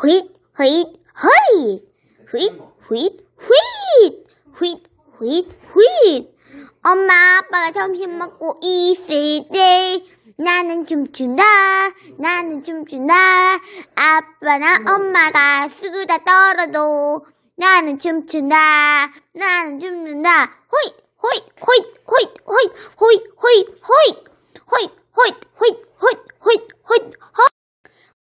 휘잇, 휘잇, 휘잇. 휘잇, 휘잇, 휘잇. 휘잇, 휘잇, 휘잇. 엄마, 아빠가 점심 먹고 있을 때 나는 춤춘다, 나는 춤춘다. 아빠나 엄마가 수다 떨어도 나는 춤춘다, 나는 춤춘다. 호잇, 호잇, 호잇, 호잇, 호잇, 호잇, 호잇, 호잇